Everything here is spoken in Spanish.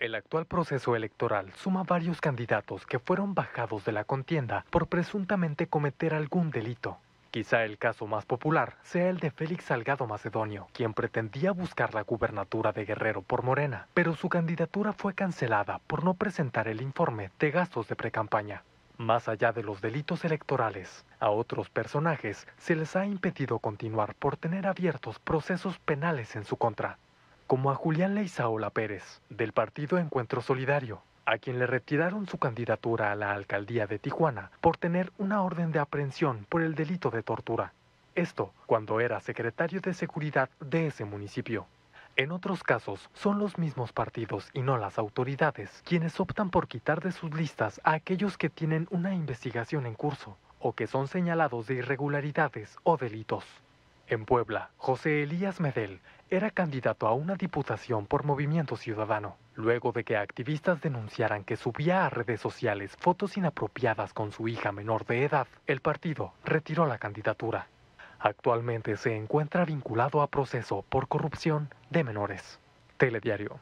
El actual proceso electoral suma varios candidatos que fueron bajados de la contienda por presuntamente cometer algún delito. Quizá el caso más popular sea el de Félix Salgado Macedonio, quien pretendía buscar la gubernatura de Guerrero por Morena, pero su candidatura fue cancelada por no presentar el informe de gastos de precampaña. Más allá de los delitos electorales, a otros personajes se les ha impedido continuar por tener abiertos procesos penales en su contra como a Julián Leizaola Pérez, del partido Encuentro Solidario, a quien le retiraron su candidatura a la alcaldía de Tijuana por tener una orden de aprehensión por el delito de tortura. Esto cuando era secretario de seguridad de ese municipio. En otros casos, son los mismos partidos y no las autoridades quienes optan por quitar de sus listas a aquellos que tienen una investigación en curso o que son señalados de irregularidades o delitos. En Puebla, José Elías Medel era candidato a una diputación por Movimiento Ciudadano, luego de que activistas denunciaran que subía a redes sociales fotos inapropiadas con su hija menor de edad. El partido retiró la candidatura. Actualmente se encuentra vinculado a proceso por corrupción de menores. Telediario.